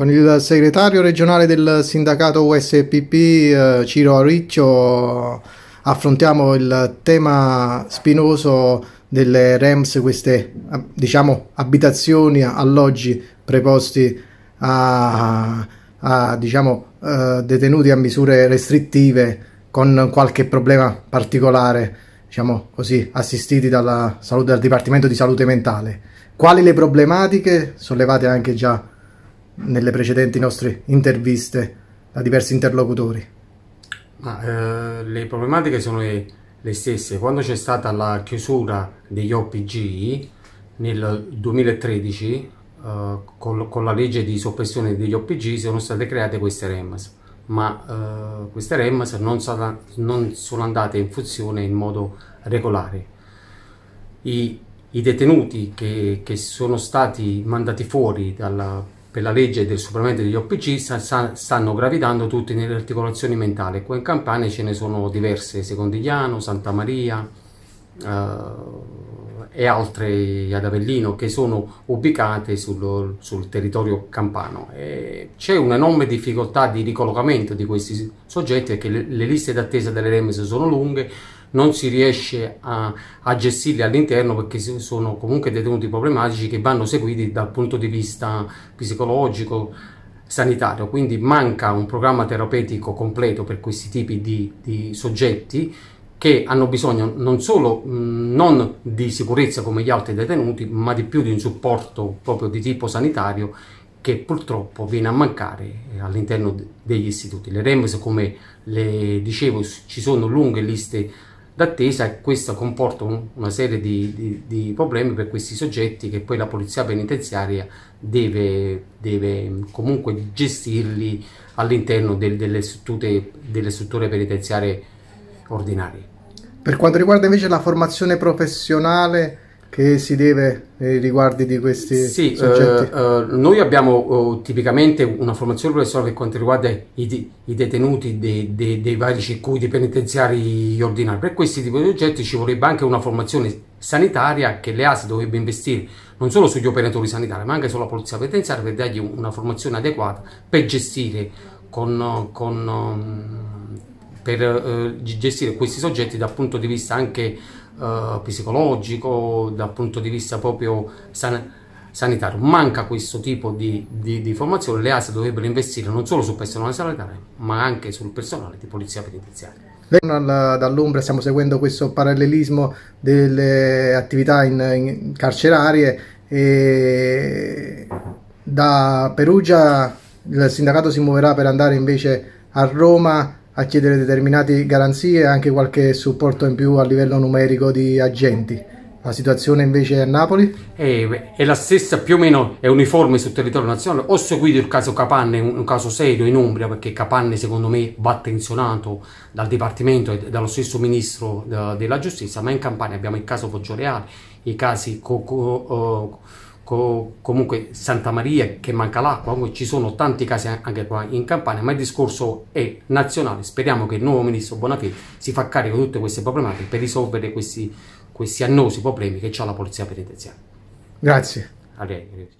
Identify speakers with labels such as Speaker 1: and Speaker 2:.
Speaker 1: con il segretario regionale del sindacato USPP eh, Ciro Riccio affrontiamo il tema spinoso delle REMS, queste diciamo abitazioni, alloggi preposti a, a diciamo, eh, detenuti a misure restrittive con qualche problema particolare, diciamo così, assistiti dalla dal Dipartimento di Salute Mentale. Quali le problematiche sollevate anche già nelle precedenti nostre interviste a diversi interlocutori.
Speaker 2: Ma, eh, le problematiche sono le, le stesse. Quando c'è stata la chiusura degli OPG nel 2013, eh, con, con, la legge di soppressione degli OPG sono state create queste REMAS, ma eh, queste REMAS non, sarà, non sono andate in funzione in modo regolare. I, i detenuti che, che, sono stati mandati fuori dalla per la legge del superamento degli OPC stanno gravitando tutte nelle articolazioni mentali. Qua in Campania ce ne sono diverse, Secondigliano, Santa Maria eh, e altre ad Avellino che sono ubicate sul, sul territorio campano. c'è un'enorme difficoltà di ricollocamento di questi soggetti perché le, le liste d'attesa delle REMS sono lunghe, non si riesce a, a gestirli all'interno perché sono comunque detenuti problematici che vanno seguiti dal punto di vista psicologico, sanitario, quindi manca un programma terapeutico completo per questi tipi di, di soggetti che hanno bisogno non solo non di sicurezza come gli altri detenuti, ma di più di un supporto proprio di tipo sanitario che purtroppo viene a mancare eh, all'interno degli istituti. Le REMS, come le dicevo, ci sono lunghe liste d'attesa e questo comporta una serie di, di, di, problemi per questi soggetti che poi la polizia penitenziaria deve, deve mm, comunque gestirli all'interno del, delle, strutture, delle strutture penitenziarie ordinarie.
Speaker 1: Per quanto riguarda invece la formazione professionale, che si deve nei riguardi di questi sì, eh, soggetti?
Speaker 2: Uh, uh, noi abbiamo uh, tipicamente una formazione professionale per quanto riguarda i, i, detenuti dei, dei, dei, vari circuiti penitenziari ordinari. Per questi tipi di oggetti ci vorrebbe anche una formazione sanitaria che le ASI dovrebbe investire non solo sugli operatori sanitari ma anche sulla polizia penitenziaria per dargli una formazione adeguata per gestire con, con um, per eh, gestire questi soggetti dal punto di vista anche eh, psicologico, dal punto di vista proprio san sanitario. Manca questo tipo di, di, di formazione, le ASA dovrebbero investire non solo sul personale sanitario, ma anche sul personale di polizia penitenziaria.
Speaker 1: Dall'Umbra stiamo seguendo questo parallelismo delle attività in, in carcerarie e da Perugia il sindacato si muoverà per andare invece a Roma a chiedere determinate garanzie e anche qualche supporto in più a livello numerico di agenti. La situazione invece è a Napoli?
Speaker 2: Eh, è la stessa, più o meno è uniforme sul territorio nazionale. Ho seguito il caso Capanne, un, un caso serio in Umbria, perché Capanne secondo me va attenzionato dal Dipartimento e dallo stesso Ministro de, eh, della Giustizia, ma in Campania abbiamo il caso Poggioreale, i casi... Co, co, uh, eh, co comunque Santa Maria che manca l'acqua, ci sono tanti casi anche qua in Campania, ma il discorso è nazionale. Speriamo che il nuovo ministro Bonafede si fa carico di tutte queste problematiche per risolvere questi, questi annosi problemi che ha la polizia penitenziaria. Grazie. Arrivederci.